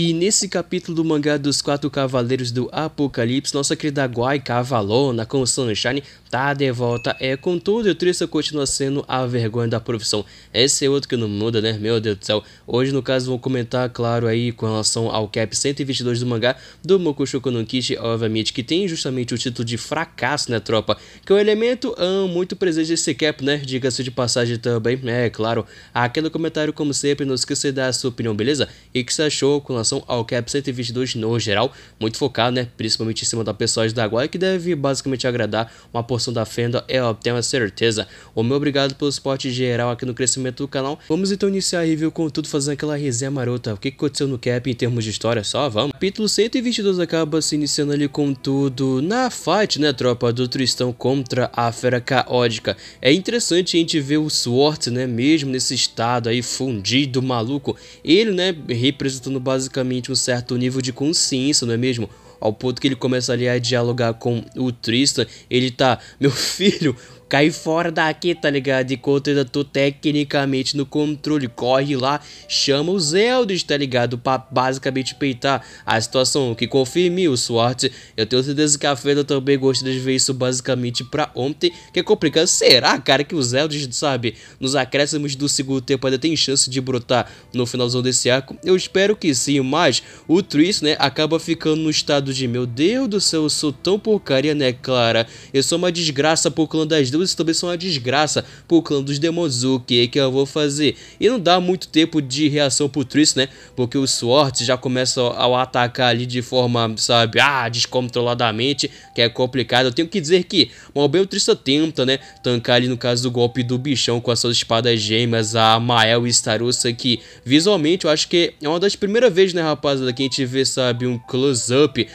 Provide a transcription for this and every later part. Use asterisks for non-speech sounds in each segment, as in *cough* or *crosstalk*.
E nesse capítulo do mangá dos Quatro Cavaleiros do Apocalipse, nossa querida Guai Cavalona com Sunshine tá de volta. É, contudo, o Trista continua sendo a vergonha da profissão. Esse é outro que não muda, né? Meu Deus do céu. Hoje, no caso, vou comentar, claro, aí com relação ao cap 122 do mangá do Mokushoku no Kishi, obviamente, que tem justamente o título de fracasso, né, tropa? Que é um elemento ah, muito presente desse cap, né? Diga-se de passagem também, é claro. Aqui no comentário, como sempre, não esqueça de dar a sua opinião, beleza? E que você achou com relação ao cap 122 no geral, muito focado, né, principalmente em cima da pessoal da Guai, que deve basicamente agradar uma porção da fenda, é, eu tenho a certeza. O meu obrigado pelo suporte geral aqui no crescimento do canal. Vamos então iniciar a review com tudo, fazendo aquela resenha marota. O que aconteceu no cap em termos de história só? Vamos. Capítulo 122 acaba se iniciando ali com tudo na fight, né, tropa do Tristão contra a Fera Caótica. É interessante a gente ver o Swart, né, mesmo nesse estado aí fundido, maluco. Ele, né, representando basicamente basicamente um certo nível de consciência, não é mesmo? ao ponto que ele começa ali a dialogar com o Tristan. Ele tá, meu filho, cai fora daqui, tá ligado? Enquanto ainda tô tecnicamente no controle, corre lá, chama os Eldes, tá ligado? Pra basicamente peitar a situação que confirme o Swart. Eu tenho certeza que a Fenda também gostaria de ver isso basicamente pra ontem, que é complicado. Será, cara, que os Eldes, sabe, nos acréscimos do segundo tempo ainda tem chance de brotar no finalzão desse arco? Eu espero que sim, mas o Tristan, né, acaba ficando no estado de meu Deus do céu, eu sou tão porcaria, né, Clara? Eu sou uma desgraça pro clã das deuses e também sou uma desgraça pro clã dos demônios. O que que eu vou fazer? E não dá muito tempo de reação pro Triss, né? Porque os Swords já começam a atacar ali de forma, sabe, ah, descontroladamente, que é complicado. Eu tenho que dizer que, mal bem o Trista tenta, né, tancar ali no caso do golpe do bichão com as suas espadas gêmeas, a Mael e Starussa, que visualmente eu acho que é uma das primeiras vezes, né, rapaziada, que a gente vê, sabe, um close-up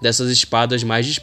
dessas espadas mais de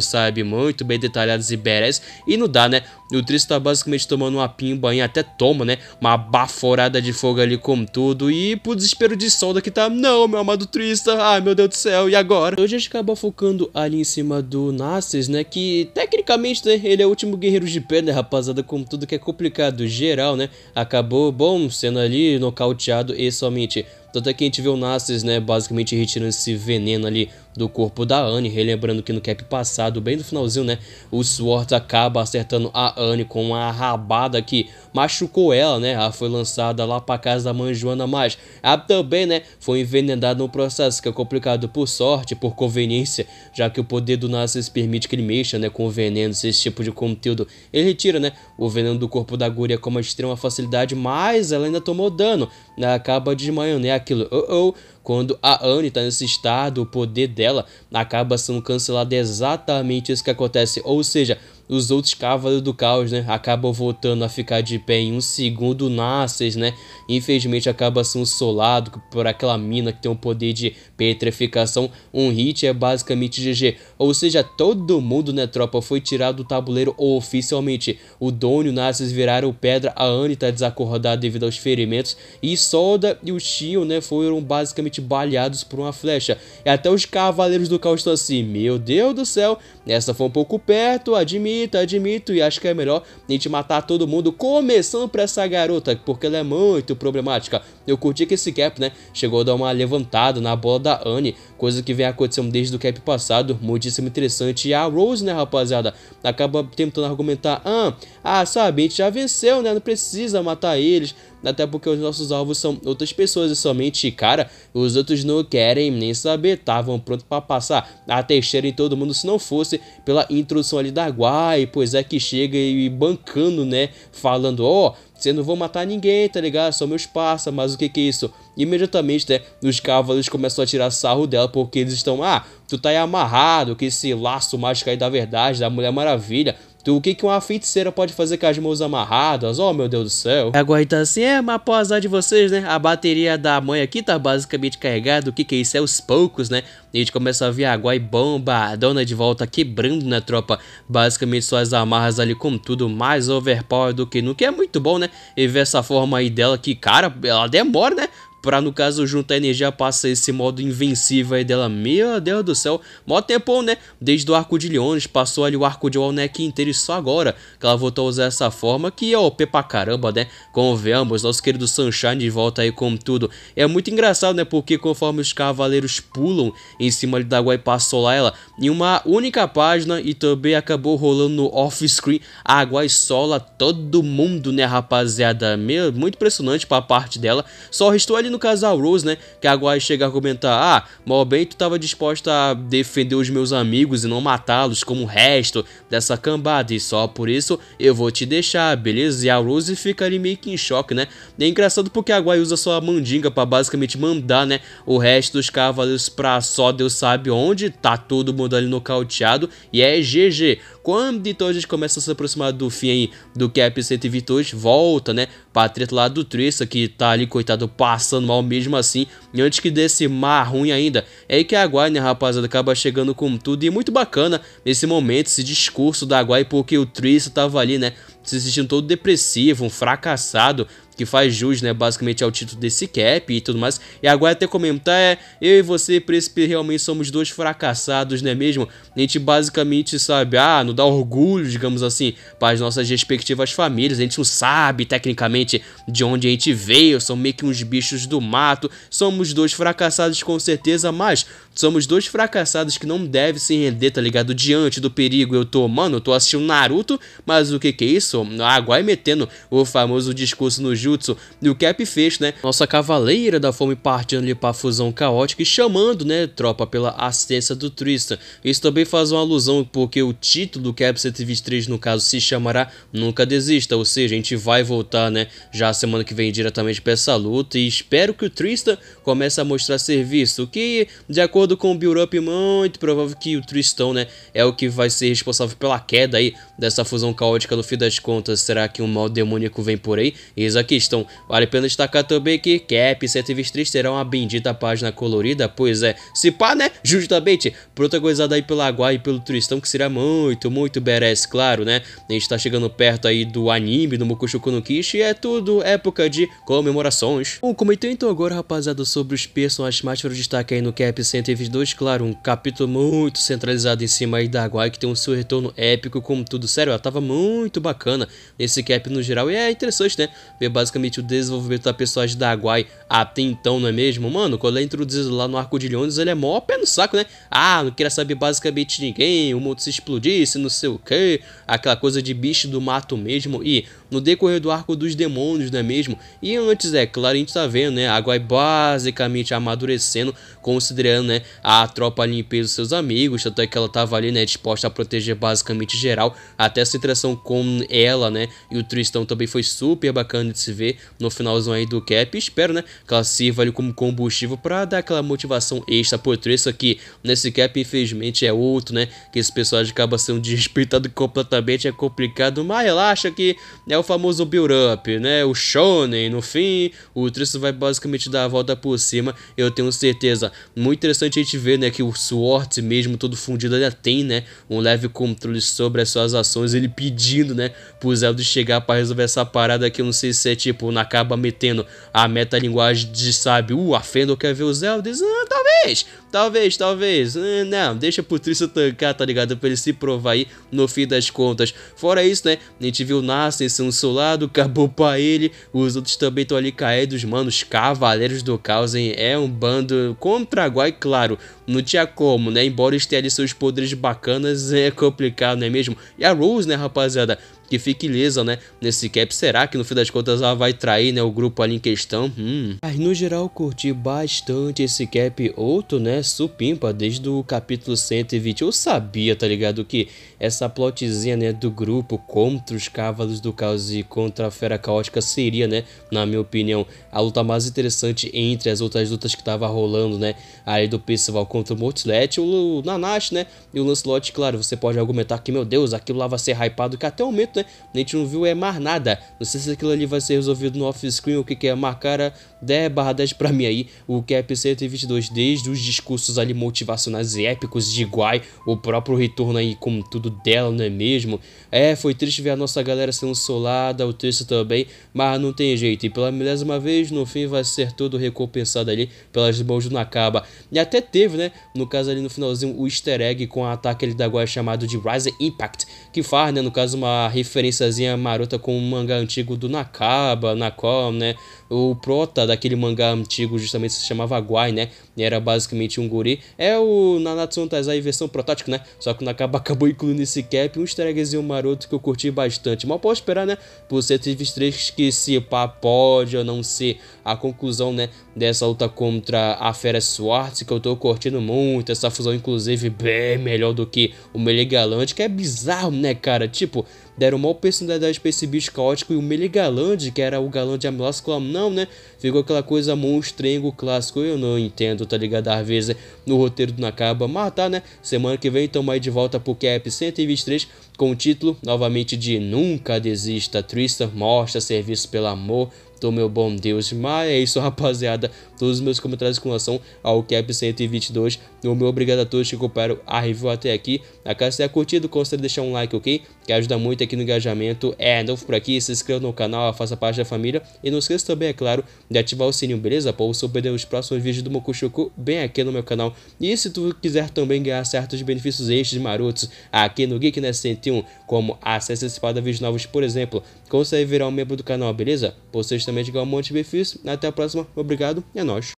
sabe? Muito bem detalhadas e badass. E não dá, né? O Triss tá basicamente tomando uma pimba e até toma, né? Uma baforada de fogo ali com tudo. E pro desespero de solda que tá, não, meu amado Trista, ai meu Deus do céu, e agora? Hoje então a gente acaba focando ali em cima do Nassis, né? Que tecnicamente, né? Ele é o último guerreiro de pé, né, rapaziada? Com tudo que é complicado geral, né? Acabou, bom, sendo ali nocauteado e somente. Tanto é que a gente vê o Nassis, né? Basicamente retirando esse veneno ali do corpo da da Anne, relembrando que no cap passado, bem no finalzinho, né, o Sword acaba acertando a Anne com uma rabada que machucou ela, né, ela foi lançada lá para casa da mãe Joana, mas a também, né, foi envenenada no processo, que é complicado por sorte, por conveniência, já que o poder do Narcissus permite que ele mexa, né, com veneno esse tipo de conteúdo, ele retira, né, o veneno do corpo da guria com uma extrema facilidade, mas ela ainda tomou dano, né, acaba desmaiando, né, aquilo, oh, oh, quando a Anne está nesse estado, o poder dela acaba sendo cancelado é exatamente isso que acontece. Ou seja, os outros Cavaleiros do Caos, né? Acabam voltando a ficar de pé em um segundo. Nasces, né? Infelizmente acaba sendo solado por aquela mina que tem o um poder de petrificação. Um hit é basicamente GG. Ou seja, todo mundo, né, tropa, foi tirado do tabuleiro oficialmente. O Dono e o Nasces viraram pedra. A Anne tá desacordada devido aos ferimentos. E Solda e o Shio, né, foram basicamente baleados por uma flecha. E até os Cavaleiros do Caos estão assim: Meu Deus do céu, essa foi um pouco perto, admira admito, admito, e acho que é melhor a gente matar todo mundo, começando por essa garota, porque ela é muito problemática. Eu curti que esse cap, né, chegou a dar uma levantada na bola da Anne, coisa que vem acontecendo desde o cap passado, muitíssimo interessante. E a Rose, né, rapaziada, acaba tentando argumentar, ah, ah sabe, a gente já venceu, né, não precisa matar eles, até porque os nossos alvos são outras pessoas e somente, cara, os outros não querem nem saber, estavam prontos para passar a teixeira em todo mundo se não fosse pela introdução ali da Guai, pois é que chega e bancando, né, falando, ó, oh, você não vou matar ninguém, tá ligado? Só meus parça, mas o que que é isso? Imediatamente, né, os cavalos começam a tirar sarro dela porque eles estão, ah, tu tá aí amarrado, que esse laço mágico aí da verdade, da Mulher Maravilha, o que, que uma feiticeira pode fazer com as mãos amarradas? Oh, meu Deus do céu. É, agora então assim, é, mas após de vocês, né? A bateria da mãe aqui tá basicamente carregada. O que que é isso? É os poucos, né? E a gente começa a ver a Guai bomba, a dona de volta quebrando, né, tropa? Basicamente suas amarras ali com tudo mais overpower do que nunca. É muito bom, né? E ver essa forma aí dela que, cara, ela demora, né? Pra no caso juntar energia, passa esse modo invencível aí dela. Meu Deus do céu, mó tempão, né? Desde o arco de Leones, passou ali o arco de Walneck inteiro e só agora que ela voltou a usar essa forma, que é OP pra caramba, né? Convenhamos, nosso querido Sunshine de volta aí com tudo. É muito engraçado, né? Porque conforme os cavaleiros pulam em cima ali da passou Solar, ela em uma única página e também acabou rolando no off-screen a sola todo mundo, né, rapaziada? Meu, muito impressionante pra parte dela. Só restou ali no caso a Rose, né? Que agora chega a comentar: Ah, mal bem, tu tava disposta a defender os meus amigos e não matá-los como o resto dessa cambada, e só por isso eu vou te deixar, beleza? E a Rose fica ali meio que em choque, né? E é engraçado porque a Guai usa sua mandinga para basicamente mandar, né? O resto dos cavaleiros pra só Deus sabe onde, tá todo mundo ali nocauteado e é GG. Quando então a gente começa a se aproximar do fim aí do Cap 122, volta, né? Pra lá do Trissa, que tá ali, coitado, passando mal mesmo assim. E antes que desse mar ruim ainda, é aí que a Guai, né, rapaziada, acaba chegando com tudo. E é muito bacana nesse momento, esse discurso da Guai, porque o Trissa tava ali, né? se sentindo todo depressivo, um fracassado, que faz jus, né, basicamente ao título desse cap e tudo mais. E agora até comentar é, eu e você, Príncipe, realmente somos dois fracassados, né mesmo? A gente basicamente sabe, ah, não dá orgulho, digamos assim, para as nossas respectivas famílias. A gente não sabe, tecnicamente, de onde a gente veio, somos meio que uns bichos do mato. Somos dois fracassados com certeza, mas somos dois fracassados que não devem se render, tá ligado? Diante do perigo eu tô, mano, eu tô assistindo Naruto, mas o que que é isso? Jutsu. Ah, Guai metendo o famoso discurso no Jutsu. E o Cap fez, né? Nossa cavaleira da fome partindo ali pra fusão caótica e chamando, né, tropa, pela assistência do Tristan. Isso também faz uma alusão, porque o título do Cap 123, no caso, se chamará Nunca Desista. Ou seja, a gente vai voltar, né, já semana que vem diretamente pra essa luta. E espero que o Tristan comece a mostrar serviço. Que, de acordo com o build muito provável que o Tristão, né, é o que vai ser responsável pela queda aí dessa fusão caótica no fim das contas, será que um mal demoníaco vem por aí? Eis a questão. Vale a pena destacar também que Cap 123 terá uma bendita página colorida, pois é, se pá, né? Justamente, protagonizada aí pela Aguai e pelo Tristão, que será muito, muito badass, claro, né? A gente tá chegando perto aí do anime, do Mokushoku no Kishi, e é tudo época de comemorações. Bom, comentei então agora, rapaziada, sobre os personagens mais foram destaque aí no Cap 122, claro, um capítulo muito centralizado em cima aí da Aguai, que tem um seu retorno épico, como tudo sério, ela tava muito bacana bacana nesse cap no geral. E é interessante, né? Ver basicamente o desenvolvimento da personagem da Aguai até então, não é mesmo? Mano, quando ele é introduzido lá no Arco de Leones, ele é mó pé no saco, né? Ah, não queria saber basicamente ninguém, o mundo se explodisse, não sei o que, aquela coisa de bicho do mato mesmo. E no decorrer do arco dos demônios, não é mesmo? E antes, é claro, a gente tá vendo, né? A Guai basicamente amadurecendo, considerando, né? A tropa limpeza dos seus amigos, tanto é que ela tava ali, né? Disposta a proteger basicamente geral. Até essa interação com ela, né? E o Tristão também foi super bacana de se ver no finalzão aí do Cap. Espero, né? Que ela sirva ali como combustível para dar aquela motivação extra por Trista, que nesse Cap, infelizmente, é outro, né? Que esse personagem acaba sendo desrespeitado completamente, é complicado, mas relaxa que é o o famoso build-up, né? O shonen, no fim, o Tristan vai basicamente dar a volta por cima, eu tenho certeza. Muito interessante a gente ver, né, que o Swartz mesmo, todo fundido, ainda tem, né, um leve controle sobre as suas ações, ele pedindo, né, pro Zelda chegar para resolver essa parada que eu não sei se é, tipo, na acaba metendo a metalinguagem de, sabe, uh, a Fendel quer ver o Zelda, ah, talvez, Talvez, talvez. Hum, não, deixa pro Trício tancar, tá ligado? Pra ele se provar aí no fim das contas. Fora isso, né? A gente viu o Nasser ser insulado, acabou pra ele. Os outros também estão ali caídos, mano. Os Cavaleiros do Caos, hein? É um bando contra Guai, claro. Não tinha como, né? Embora eles tenham ali seus poderes bacanas, *laughs* é complicado, não é mesmo? E a Rose, né, rapaziada? que fique lisa, né? Nesse cap, será que no fim das contas ela vai trair, né? O grupo ali em questão? Hum. Mas no geral, curti bastante esse cap outro, né? Supimpa, desde o capítulo 120. Eu sabia, tá ligado? Que essa plotzinha, né? Do grupo contra os Cavalos do Caos e contra a Fera Caótica seria, né? Na minha opinião, a luta mais interessante entre as outras lutas que tava rolando, né? aí do Percival contra o Mortlet, o Nanash, né? E o Lancelot, claro, você pode argumentar que, meu Deus, aquilo lá vai ser hypado, que até o momento, né? vista, a gente não viu é mais nada. Não sei se aquilo ali vai ser resolvido no off-screen, o que que é, marcaram 10 barra 10 pra mim aí, o Cap 122, desde os discursos ali motivacionais e épicos de Guai, o próprio retorno aí com tudo dela, não é mesmo? É, foi triste ver a nossa galera sendo solada, o texto também, mas não tem jeito, e pela milésima vez, no fim, vai ser todo recompensado ali pelas mãos do Nakaba. E até teve, né, no caso ali no finalzinho, o easter egg com o ataque ali da Guai chamado de Rise Impact, que faz, né, no caso, uma referência referenciazinha marota com o um mangá antigo do Nakaba, Nakom, né? O prota daquele mangá antigo justamente se chamava Guai, né? E era basicamente um guri. É o Nanatsu no Taizai versão protótipo, né? Só que o Nakaba *laughs* acabou incluindo esse cap, um easter eggzinho maroto que eu curti bastante. Mal posso esperar, né? Por 123 que se pá pode ou não ser a conclusão, né? Dessa luta contra a Fera Swartz, que eu tô curtindo muito. Essa fusão, inclusive, bem melhor do que o Galante, que é bizarro, né, cara? Tipo, deram uma personalidade pra esse bicho caótico e o Meligaland, que era o galã de Amlasco, não, né? Ficou aquela coisa monstrengo clássico, eu não entendo, tá ligado? Às vezes no roteiro do Nakaba, mas tá, né? Semana que vem tamo aí de volta pro Cap 123 com o título novamente de Nunca Desista, Trista, mostra serviço pelo amor, do meu bom Deus. Mas é isso, *laughs* rapaziada. Todos os meus comentários com relação ao Cap 122. O meu obrigado a todos que compraram a review até aqui. A casa é curtido, considere deixar um like, ok? Que ajuda muito aqui no engajamento. É novo por aqui, se inscreva no canal, faça parte da família. E não esqueça também, é claro, de ativar o sininho, beleza? Para você perder os próximos vídeos do Mokushoku bem aqui no meu canal. E se tu quiser também ganhar certos benefícios extras marotos aqui no Geek Nest 101, como acesso a a vídeos novos, por exemplo, Consegue virar um membro do canal, beleza? vocês também chegar um monte de benefícios. Até a próxima, obrigado e é nóis.